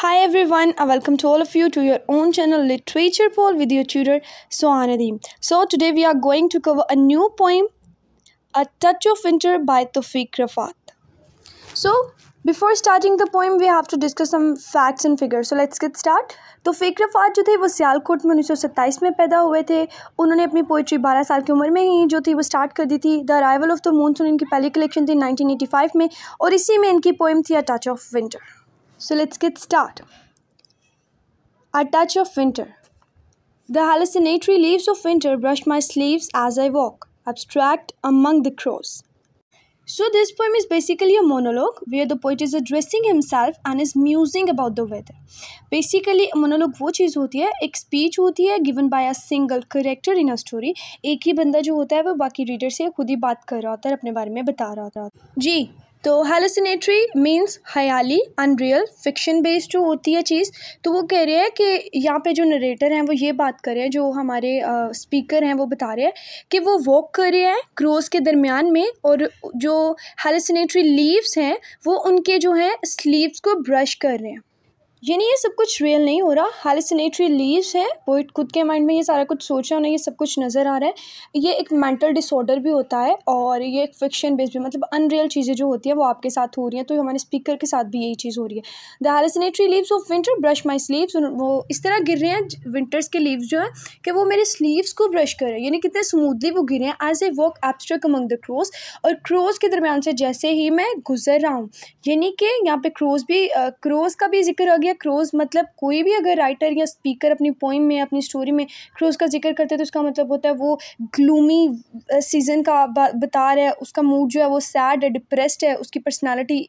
Hi everyone, I welcome to all of you to your own channel Literature Poll with your tutor Sohanadeem. So today we are going to cover a new poem, A Touch of Winter by Tawfiq Rafat. So before starting the poem, we have to discuss some facts and figures. So let's get start. तो फेक रफात जो थे वो mein में उन्नीस में पैदा हुए थे उन्होंने अपनी पोइट्री 12 saal की umar mein hi jo thi, wo start कर दी थी the arrival of the monsoon इनकी pehli collection thi 1985 mein, aur isi mein इनकी poem thi A Touch of Winter. So let's get start. A touch of winter. The hallucinatory leaves of winter brush my sleeves as I walk, abstract among the crows. So, this poem is basically a monologue where the poet is addressing himself and is musing about the weather. Basically, a monologue वो चीज़ होती है एक speech होती है given by a single character in a story. एक ही बंदा जो होता है वो बाकी reader से खुद ही बात कर रहा होता है अपने बारे में बता रहा होता है जी तो हेलोसिनेट्री मीन्स हयाली अनरियल फिक्शन बेस्ड जो होती है चीज़ तो वो कह रही है कि यहाँ पे जो नरेटर हैं वो ये बात कर रहे हैं जो हमारे स्पीकर हैं वो बता रहे हैं कि वो वॉक कर रहे हैं क्रोज के दरमियान में और जो हेलोसिनेट्री लीव्स हैं वो उनके जो हैं स्लीव्स को ब्रश कर रहे हैं यानी ये सब कुछ रियल नहीं हो रहा हेलिसिनेटरी लीव्स है पोइट खुद के माइंड में ये सारा कुछ सोचा उन्हें ये सब कुछ नज़र आ रहा है ये एक मेंटल डिसऑर्डर भी होता है और ये एक फिक्शन बेस्ड भी मतलब अनरियल चीज़ें जो होती है वो आपके साथ हो रही हैं तो हमारे स्पीकर के साथ भी यही चीज़ हो रही है the hallucinatory leaves of winter brush my sleeves वो इस तरह गिर रहे हैं विंटर्स के लीव्स जो हैं कि वो मेरे स्लीव्स को ब्रश कर रहे हैं यानी कितने स्मूथली वो गिरे हैं as a walk abstract among the crows और क्रोज के दरमियान से जैसे ही मैं गुजर रहा हूँ यानी कि यहाँ पे क्रोज भी क्रोज का भी जिक्र आ गया या क्रोज मतलब कोई भी अगर राइटर या स्पीकर अपनी पोइम में अपनी स्टोरी में क्रोज का जिक्र करते हैं तो उसका मतलब होता है वो ग्लूमी सीज़न का बता रहा है उसका मूड जो है वो सैड है डिप्रेस्ड है उसकी पर्सनैलिटी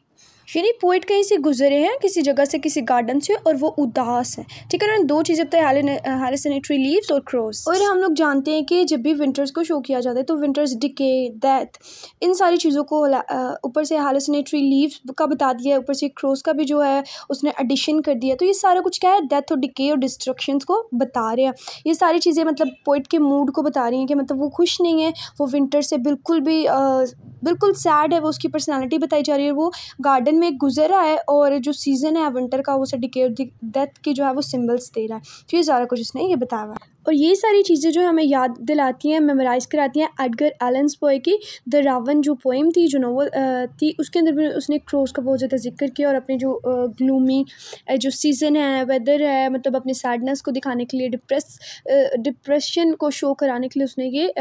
यानी पोइट कहीं से गुजरे हैं किसी जगह से किसी गार्डन से और वो उदास है ठीक है ना दो चीज़ें बताई हेलिसनेटरी लीव्स और क्रोस और हम लोग जानते हैं कि जब भी विंटर्स को शो किया जाता है तो विंटर्स डिके डेथ इन सारी चीज़ों को ऊपर से हेलिसनेटरी लीव्स का बता दिया है ऊपर से क्रोस का भी जो है उसने एडिशन कर दिया तो ये सारा कुछ क्या है डेथ और डिके और डिस्ट्रक्शन को बता रहे हैं ये सारी चीज़ें मतलब पोइट के मूड को बता रही हैं कि मतलब वो खुश नहीं है वो विंटर से बिल्कुल भी आ, बिल्कुल सैड है वो उसकी पर्सनैलिटी बताई जा रही है वो गार्डन में गुजरा है और जो सीज़न है विंटर का वो उसे डिके डेथ के जो है वो सिम्बल्स दे रहा है तो ये सारा कुछ इसने ये बताया है और ये सारी चीज़ें जो हमें याद दिलाती हैं मेमोराइज़ कराती हैं एडगर एलेंस पोए की द रावन जो पोएम थी जो नावल थी उसके अंदर भी उसने क्रोज का बहुत ज़्यादा जिक्र किया और अपने जो ग्लूमी जो सीज़न है वेदर है मतलब अपने सैडनेस को दिखाने के लिए डिप्रेस डिप्रेशन को शो कराने के लिए उसने ये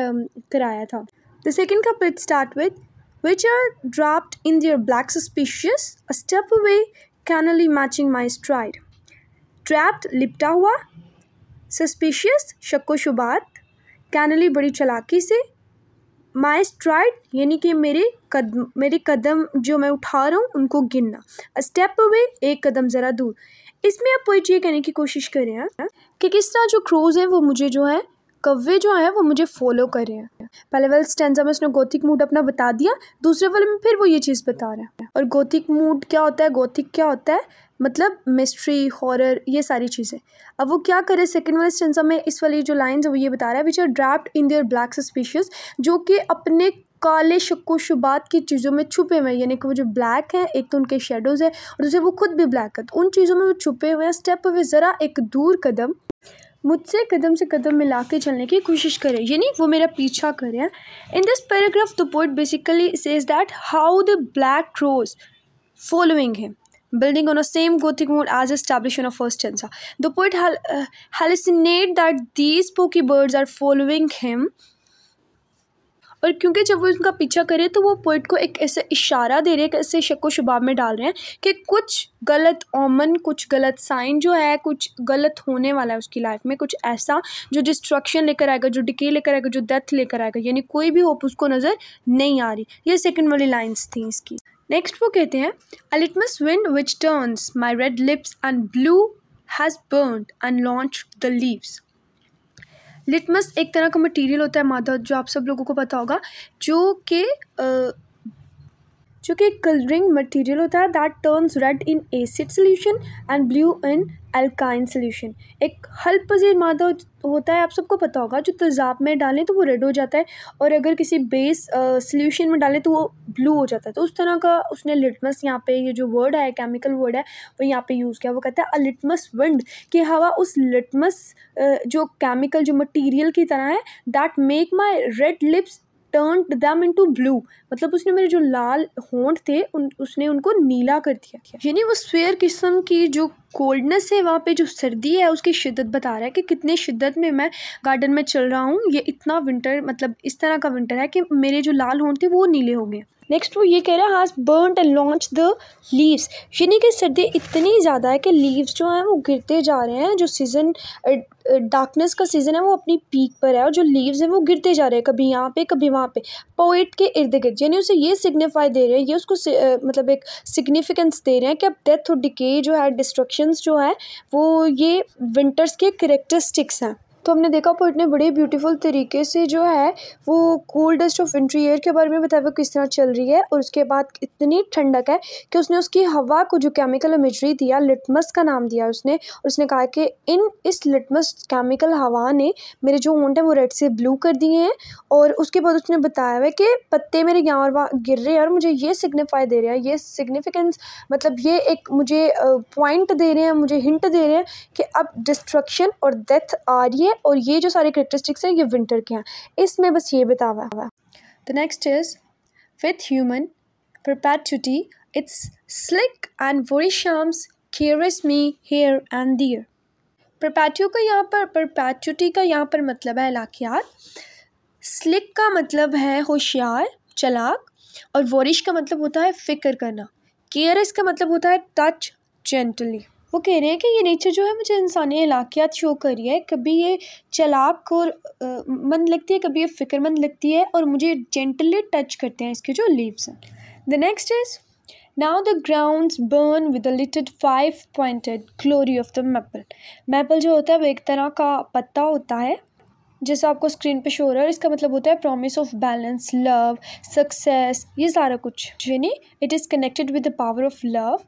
कराया था the second cup it start with which are draped in their black suspicious, a step away, cannily matching my stride. Trapped लिपटा हुआ सस्पिशियस शक्को शुबात कैनली बड़ी चलाकी से माई स्ट्राइड यानी कि मेरे कदम मेरे कदम जो मैं उठा रहा हूँ उनको गिनना स्टेप अवे एक कदम ज़रा दूर इसमें आप पोइट्री ये कहने की कोशिश करें हाँ? कि किस तरह जो क्रोज़ हैं वो मुझे जो है कव्वे जो हैं वो मुझे फॉलो कर रहे हैं पहले वाले स्टेंजा में उसने गोथिक मूड अपना बता दिया दूसरे वाले में फिर वो ये चीज़ बता रहा है और गोथिक मूड क्या होता है गोथिक क्या होता है मतलब मिस्ट्री हॉरर ये सारी चीज़ें अब वो क्या करे सेकेंड वाले स्टेंजा में इस वाली जो लाइन्स है वो ये बता रहा है which are draped in their black suspicious जो कि अपने काले शक्को शुबात की चीज़ों में छुपे हुए हैं यानी कि वो जो ब्लैक है एक तो उनके शेडोज़ हैं और दूसरे वो खुद भी ब्लैक है तो उन चीज़ों में वो छुपे हुए हैं स्टेप वे ज़रा एक दूर कदम मुझसे कदम से कदम मिला के चलने की कोशिश करें यानी वो मेरा पीछा करें in this paragraph the poet basically says that how the black crows following him building on a same gothic mode as establish on a first stanza the poet hallucinate that these pokey birds are following him और क्योंकि जब वो उनका पीछा करे तो वो poet को एक ऐसे इशारा दे रहे हैं ऐसे शक व शुबा में डाल रहे हैं कि कुछ गलत ओमन कुछ गलत साइन जो है कुछ गलत होने वाला है उसकी लाइफ में कुछ ऐसा जो डिस्ट्रक्शन लेकर आएगा जो डिके लेकर आएगा जो डेथ लेकर आएगा यानी कोई भी होप उसको नज़र नहीं आ रही ये सेकेंड वाली लाइन्स थी इसकी नेक्स्ट वो कहते हैं a litmus wind which turns my red lips and blue has burn and launch the leaves litmus एक तरह का मटेरियल होता है मादा जो आप सब लोगों को पता होगा जो कि जो कि कलरिंग मटेरियल होता है that turns red in acid solution and blue in अल्काइन सोल्यूशन एक हल पजीर मादा होता है आप सबको पता होगा जो तेज़ाब में डालें तो वो रेड हो जाता है और अगर किसी बेस सोल्यूशन में डालें तो वो ब्लू हो जाता है तो उस तरह का उसने लिटमस यहाँ पे ये जो वर्ड है केमिकल वर्ड है वो यहाँ पे यूज़ किया वो कहता है अलिटमस विंड कि हवा उस लिटमस जो केमिकल जो मटीरियल की तरह है that make my red lips turn them in to blue मतलब उसने मेरे जो लाल होंठ थे उन उसने उनको नीला कर दिया यानी वो स्वेयर किस्म की जो कोल्डनेस है वहाँ पे जो सर्दी है उसकी शिद्दत बता रहा है कि कितने शिद्दत में मैं गार्डन में चल रहा हूँ ये इतना विंटर मतलब इस तरह का विंटर है कि मेरे जो लाल होंठ थे वो नीले हो गए नेक्स्ट वो ये कह रहा है has burn and launch the leaves यानी कि सर्दी इतनी ज़्यादा है कि लीव्स जो हैं वो गिरते जा रहे हैं जो सीज़न डार्कनेस का सीज़न है वो अपनी पीक पर है और जो लीव्स हैं वो गिरते जा रहे हैं कभी यहाँ पे कभी वहाँ पे पोइट के इर्द गिर्द यानी उसे ये सिग्निफाई दे रहे हैं ये उसको मतलब एक सिग्निफिकेंस दे रहे हैं कि अब डेथ और डिके जो है डिस्ट्रक्शंस जो है वो ये विंटर्स के करेक्टरिस्टिक्स हैं तो हमने देखा पोइट इतने बड़े ब्यूटीफुल तरीके से जो है वो cold dust of wintry air के बारे में बताया किस तरह चल रही है और उसके बाद इतनी ठंडक है कि उसने उसकी हवा को जो केमिकल इमेजरी दिया लिटमस का नाम दिया उसने और उसने कहा कि इन इस लिटमस केमिकल हवा ने मेरे जो ऊंट हैं वो रेड से ब्लू कर दिए हैं और उसके बाद उसने बताया हुआ कि पत्ते मेरे यहाँ और वहाँ गिर रहे हैं और मुझे ये सिग्निफाई दे रहे हैं ये सिग्निफिकेंस मतलब ये एक मुझे पॉइंट दे रहे हैं मुझे हिंट दे रहे हैं कि अब डिस्ट्रक्शन और डेथ आ रही है और ये जो सारे करेक्टरिस्टिक्स हैं ये विंटर के हैं इसमें बस ये बतावा हुआ the next is human property it's slick and worry shams caress me here and there perpetual का यहाँ पर प्रपैटी का यहाँ पर मतलब है लाकियात स्लिक का मतलब है होशियार चलाक और वॉरिश का मतलब होता है फ़िक्र करना केयरस का मतलब होता है टच जेंटली वो कह रहे हैं कि ये नेचर जो है मुझे इंसानी इलाक़ियात शो कर रही है कभी ये चलाक और मंद लगती है कभी ये फ़िक्रमंद लगती है और मुझे जेंटली टच करते हैं इसके जो लीव्स हैं the next is now the ground burn with a littered five pointed glory of the maple. जो होता है वो एक तरह का पत्ता होता है जैसा आपको स्क्रीन पे शो हो रहा है इसका मतलब होता है promise of balance love success ये सारा कुछ यानी it is connected with the power of love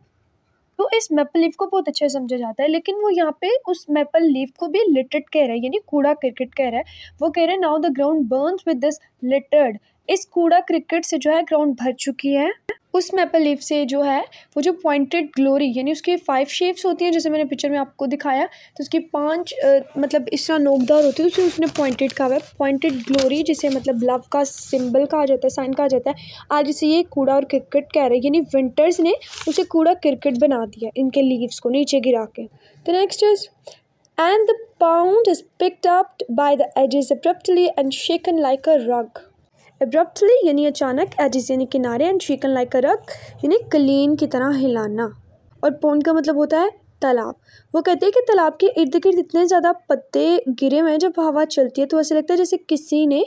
तो इस मेपल लीफ को बहुत अच्छे से समझा जाता है लेकिन वो यहाँ पे उस मेपल लीफ को भी लिटर्ड कह रहा है यानी कूड़ा क्रिकेट कह रहा है वो कह रहे हैं now the ground burns with this littered इस कूड़ा क्रिकेट से जो है ग्राउंड भर चुकी है उस मेपल लीफ से जो है वो जो पॉइंटेड ग्लोरी यानी उसकी फाइव शेप्स होती हैं जैसे मैंने पिक्चर में आपको दिखाया तो उसकी पांच आ, मतलब इस तरह नोकदार होती है तो उसने पॉइंटेड कहा है पॉइंटेड ग्लोरी जिसे मतलब लव का सिंबल कहा जाता है साइन कहा जाता है आज इसे ये कूड़ा और क्रिकेट कह रहे हैं यानी विंटर्स ने उसे कूड़ा क्रिकेट बना दिया इनके लीव्स को नीचे गिरा के तो next is and the pound is picked up by the edges abruptly and shaken like a rug abruptly यानी अचानक एजिस यानी किनारे एंड शिकन लाइक रख यानी कलीन की तरह हिलाना और पोन का मतलब होता है तालाब वो कहते हैं कि तालाब के इर्द गिर्द इतने ज़्यादा पत्ते गिरे हुए हैं जब हवा चलती है तो ऐसे लगता है जैसे किसी ने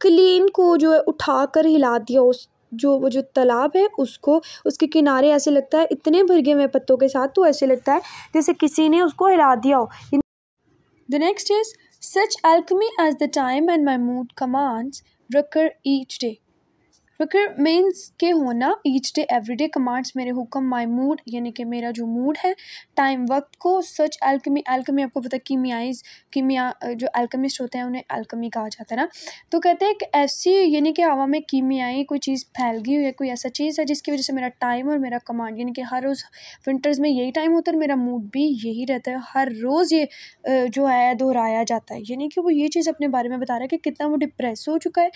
क्लीन को जो है उठा कर हिला दिया उस जो वो जो तालाब है उसको उसके किनारे ऐसे लगता है इतने भर गए हुए पत्तों के साथ तो ऐसे लगता है जैसे किसी ने उसको हिला दिया हो the next is such alchemy as the time and my mood commands recur each day. Requirements के होना ईच डे एवरीडे कमांड्स मेरे हुक्म माई मूड यानी कि मेरा जो मूड है टाइम वक्त को सच एल्कमी एल्कमी आपको पता कीमियाइज कीमिया जो एल्कमिस्ट होते हैं उन्हें एल्कमी कहा जाता है ना तो कहते हैं कि ऐसी यानी कि हवा में कीमियाई कोई चीज़ फैल गई है कोई ऐसा चीज़ है जिसकी वजह से मेरा टाइम और मेरा कमांड यानी कि हर रोज़ विंटर्स में यही टाइम होता है मेरा मूड भी यही रहता है हर रोज़ ये जो है दोहराया जाता है यानी कि वो ये चीज़ अपने बारे में बता रहा है कि कितना वो डिप्रेस हो चुका है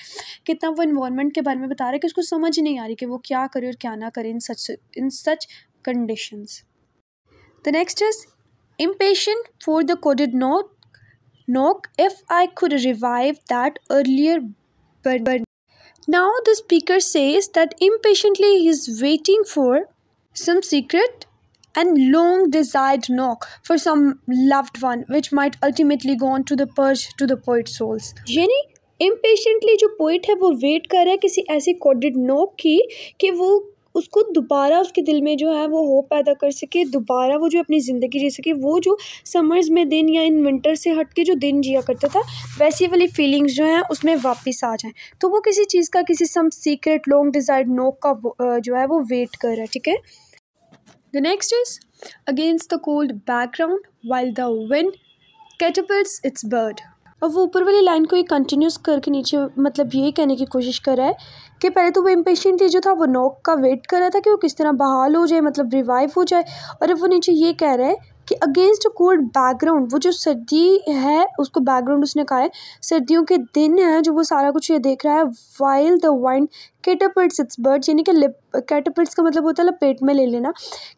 कितना वो इन्वामेंट के बारे में बता रहा है कि उसको समझ नहीं आ रही कि वो क्या करे और क्या ना करे in such in such condition the next is impatience for the coded note knock if I could revive that earlier bird now the speaker says that impatiently he is waiting for some secret and long desired knock for some loved one which might ultimately go on to the purse to the poet souls यानी impatiently जो poet है वो wait कर रहा है किसी ऐसी coded नोक की कि वो उसको दोबारा उसके दिल में जो है वो होप पैदा कर सके दोबारा वो जो अपनी ज़िंदगी जी सके वो जो समर्स में दिन या इन विंटर से हट के जो दिन जिया करता था वैसी वाली फीलिंग्स जो हैं उसमें वापस आ जाएं तो वो किसी चीज़ का किसी सम सीक्रेट लॉन्ग डिज़ायर्ड नोक का जो है वो वेट कर रहा है ठीक है the next is against the cold background while the wind catapults its bird अब वो ऊपर वाली लाइन को ये कंटिन्यूस करके नीचे मतलब ये कहने की कोशिश कर रहा है कि पहले तो वो इम्पेशेंटली जो था वो नॉक का वेट कर रहा था कि वो किस तरह बहाल हो जाए मतलब रिवाइव हो जाए और अब वो नीचे ये कह रहा है कि अगेंस्ट कोल्ड बैकग्राउंड वो जो सर्दी है उसको बैकग्राउंड उसने कहा है सर्दियों के दिन है जो वो सारा कुछ ये देख रहा है while the wind catapults its birds यानी कि लिप कैटापल्ट्स का मतलब होता है लपेट में ले लेना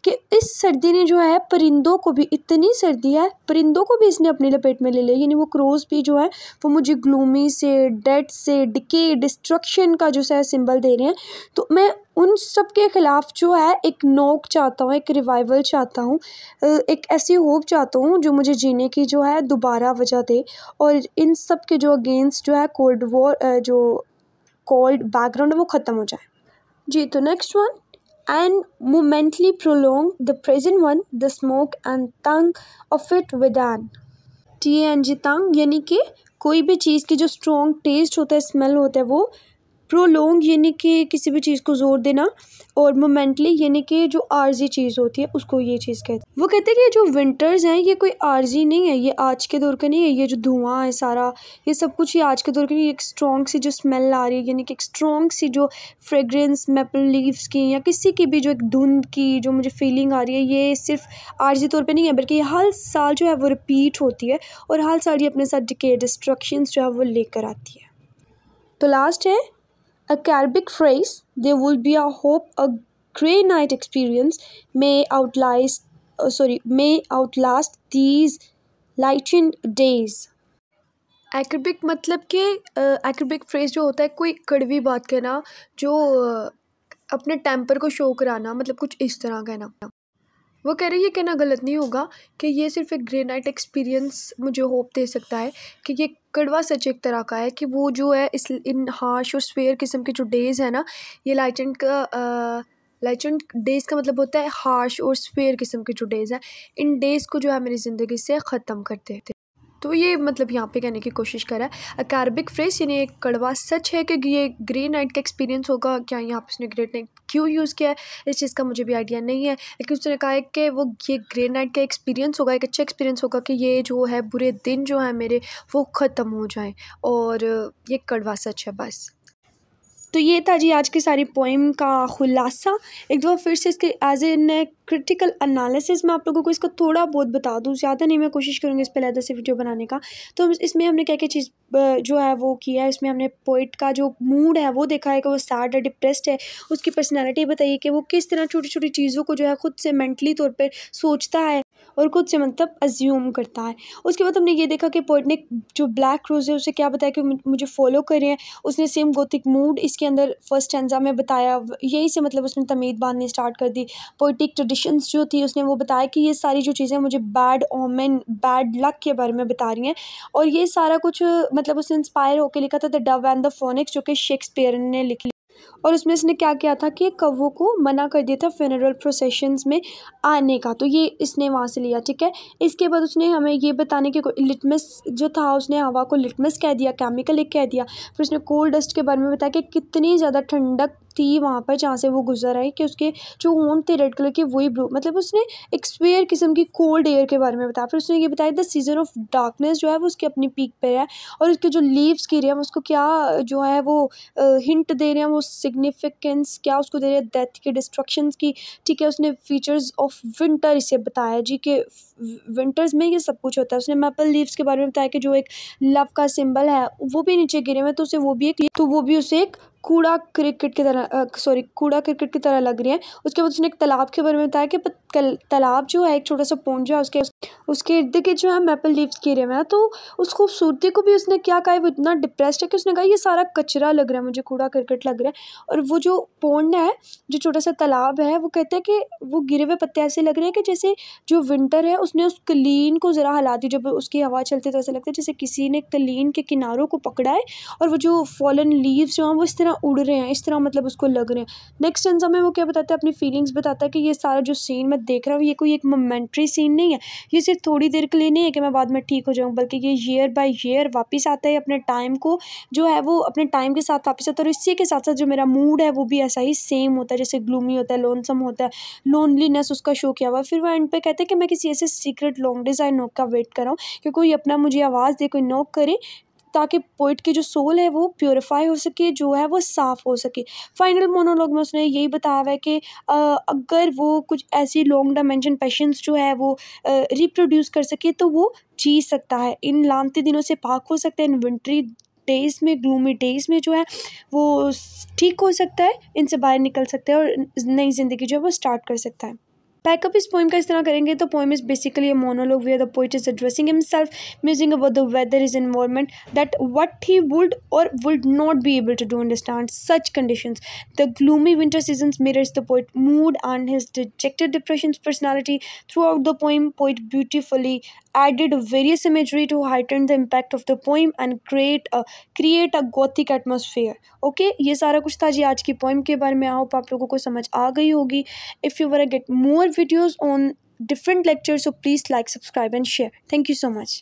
कि इस सर्दी ने जो है परिंदों को भी इतनी सर्दी है परिंदों को भी इसने अपनी लपेट में ले लिया यानी वो क्रोज भी जो है वो मुझे ग्लूमी से डेट से डिके डिस्ट्रक्शन का जो है सिंबल दे रहे हैं तो मैं उन सब के ख़िलाफ़ जो है एक नोक चाहता हूँ एक रिवाइवल चाहता हूँ एक ऐसी होप चाहता हूँ जो मुझे जीने की जो है दोबारा वजह दे और इन सब के जो अगेंस्ट जो है कोल्ड वॉर जो कोल्ड बैकग्राउंड वो ख़त्म हो जाए जी तो next one and momentarily prolong the present one the smoke and tang of it with N T N G tang यानी कि कोई भी चीज़ की जो स्ट्रॉन्ग टेस्ट होता है स्मेल होता है वो प्रोलोंग यानी कि किसी भी चीज़ को जोर देना और मोमेंटली यानी कि जो आर्जी चीज़ होती है उसको ये चीज़ कहते हैं वो कहते हैं कि जो विंटर्स हैं ये कोई आर्जी नहीं है ये आज के दौर का नहीं है ये जो धुआं है सारा ये सब कुछ ये आज के दौर का नहीं एक स्ट्रॉन्ग सी जो स्मेल आ रही है यानी कि एक स्ट्रॉन्ग सी जो फ्रेगरेंस मेपल लीव्स की या किसी की भी जो एक धुंध की जो मुझे फीलिंग आ रही है ये सिर्फ आर्जी तौर पर नहीं है बल्कि हर साल जो है वो रिपीट होती है और हर साल ये अपने साथ डिके डिस्ट्रक्शन जो है वो लेकर आती है तो लास्ट है A Arabic phrase, there will be a hope a grey night experience may outlast, uh, sorry, may outlast these lightened days. एक्रिबिक मतलब कि एक्रिबिक फ्रेज जो होता है कोई कड़वी बात कहना जो अपने टेम्पर को शो कराना मतलब कुछ इस तरह कहना वो कह रहे ये कहना गलत नहीं होगा कि ये सिर्फ एक ग्रे नाइट एक्सपीरियंस मुझे होप दे सकता है कि ये कड़वा सच एक तरह का है कि वो जो है इस इन हार्श और स्वेयर किस्म के जो डेज़ है ना ये लाइटेंट का लाइटेंट लाइचेंट डेज़ का मतलब होता है हार्श और स्वेयर किस्म के जो डेज़ हैं इन डेज़ को जो है मेरी ज़िंदगी से ख़त्म करते थे तो ये मतलब यहाँ पे कहने की कोशिश रहा है अकारबिक फ्रेस यानी एक कड़वा सच है कि ये ग्रे नाइट का एक्सपीरियंस होगा क्या यहाँ पे उसने ग्रे नाइट क्यों यूज़ किया है इस चीज़ का मुझे भी आइडिया नहीं है लेकिन उसने कहा है कि वो ये ग्रे नाइट का एक्सपीरियंस होगा एक अच्छा एक्सपीरियंस होगा कि ये जो है बुरे दिन जो है मेरे वो ख़त्म हो जाएँ और ये कड़वा सच है बस तो ये था जी आज की सारी पोइम का ख़ुलासा एक दो फिर से इसके एज एन क्रिटिकल एनालिसिस मैं आप लोगों को इसका थोड़ा बहुत बता दूँ ज़्यादा नहीं मैं कोशिश करूँगी इस पर लहदा से वीडियो बनाने का तो इसमें हमने क्या क्या चीज़ जो है वो किया है इसमें हमने पोइट का जो मूड है वो देखा है कि वो सैड है डिप्रेस्ड है उसकी पर्सनैलिटी बताइए कि वो किस तरह छोटी छोटी चीज़ों को जो है ख़ुद से मैंटली तौर पर सोचता है और खुद से मतलब अज्यूम करता है उसके बाद हमने ये देखा कि पोइट ने जो ब्लैक रोज है उसे क्या बताया कि मुझे फॉलो करें उसने सेम गोथिक मूड इसके अंदर फर्स्ट एंजा में बताया यही से मतलब उसने तमीद बांधनी स्टार्ट कर दी पोइटिक ट्रेडिशंस जो थी उसने वो बताया कि ये सारी जो चीज़ें मुझे बैड ओमेन बैड लक के बारे में बता रही हैं और ये सारा कुछ मतलब उसने इंस्पायर होकर लिखा था the dove and the phoenix जो कि शेक्सपियर ने लिखी और उसमें इसने क्या किया था कि कौवों को मना कर दिया था फेनरल प्रोसेशंस में आने का तो ये इसने वहाँ से लिया ठीक है इसके बाद उसने हमें ये बताने के लिटमस जो था उसने हवा को लिटमस कह दिया केमिकल एक कह दिया फिर उसने कोल डस्ट के बारे में बताया कि कितनी ज़्यादा ठंडक थी वहाँ पर जहाँ से वो गुजर आई कि उसके जो होम थे रेड कलर के वही ब्लू मतलब उसने एक्सपेयर किस्म की कोल्ड एयर के बारे में बताया फिर उसने ये बताया द सीज़न ऑफ डार्कनेस जो है वो उसकी अपनी पीक पर है और उसके जो लीव्स गिरे हैं उसको क्या जो है वो हिंट दे रहे हैं वो सिग्निफिकेंस क्या उसको दे रही है डेथ की डिस्ट्रक्शन की ठीक है उसने फीचर्स ऑफ विंटर इसे बताया जी के विंटर्स में ये सब कुछ होता है उसने मैपल लीव्स के बारे में बताया कि जो एक लव का सिंबल है वो भी नीचे गिरे हुए तो उसे वो भी एक तो वो भी उसे एक कूड़ा क्रिकेट की तरह सॉरी कूड़ा क्रिकेट की तरह लग रही है उसके बाद उसने एक तालाब के बारे में बताया कि तालाब जो है एक छोटा सा पोंड जो है उसके उसके इर्द गिर्द जो है मेपल लीव्स के एरिया में तो उस खूबसूरती को भी उसने क्या कहा है वो इतना डिप्रेस्ड है कि उसने कहा ये सारा कचरा लग रहा है मुझे कूड़ा क्रिकेट लग रहा है और वो जो पोंड है जो छोटा सा तालाब है वो कहते हैं कि वो गिरे हुए पत्ते ऐसे लग रहे हैं कि जैसे जो विंटर है उसने उस कलीन को ज़रा हिला दी जब उसकी हवा चलती तो ऐसा लगता है जैसे किसी ने कलीन के किनारों को पकड़ा है और वो जो फॉलन लीव्स जो हैं वो इस तरह तरह उड़ रहे हैं इस तरह मतलब उसको लग रहे हैं नेक्स्ट एंसा में वो क्या बताता है अपनी फीलिंग्स बताता है कि ये सारा जो सीन मैं देख रहा हूँ ये कोई एक मोमेंट्री सीन नहीं है ये सिर्फ थोड़ी देर के लिए नहीं है कि मैं बाद में ठीक हो जाऊँ बल्कि ये ईयर बाई ईयर वापस आता है अपने टाइम को जो है वो अपने टाइम के साथ वापस आता है और इसी के साथ साथ जो मेरा मूड है वो भी ऐसा ही सेम होता है जैसे ग्लूमी होता है लोनसम होता है लोनलीनेस उसका शो किया हुआ फिर वो एंड पे कहते हैं कि मैं किसी ऐसे सीक्रेट लॉन्ग डिज़ाइन नॉक का वेट कर रहा हूँ कि कोई अपना मुझे आवाज़ दे कोई नोक करे ताकि पोइट की जो सोल है वो प्योरीफाई हो सके जो है वो साफ़ हो सके फाइनल मोनोलॉग में उसने यही बताया हुआ है कि अगर वो कुछ ऐसी लॉन्ग डायमेंशन पैशंस जो है वो रिप्रोड्यूस कर सके तो वो जी सकता है इन लामते दिनों से पाक हो सकता है इन विंट्री डेज़ में ग्लूमी डेज़ में जो है वो ठीक हो सकता है इनसे बाहर निकल सकता है और नई ज़िंदगी जो है वो स्टार्ट कर सकता है बैकअप इस पोइम का इस तरह करेंगे तो poem is basically monologue where the poet is addressing himself musing about the weather is environment that what he would or would not be able to do understand such condition the gloomy winter season is the poet mood and his dejected depression personality throughout the poem poet beautifully added various imagery to heighten the impact of the poem and create a create a gothic atmosphere okay ये सारा कुछ था जी आज की poem के बारे में I hope आप लोगों को समझ आ गई होगी if you wanna get more videos on different lectures so please like subscribe and share thank you so much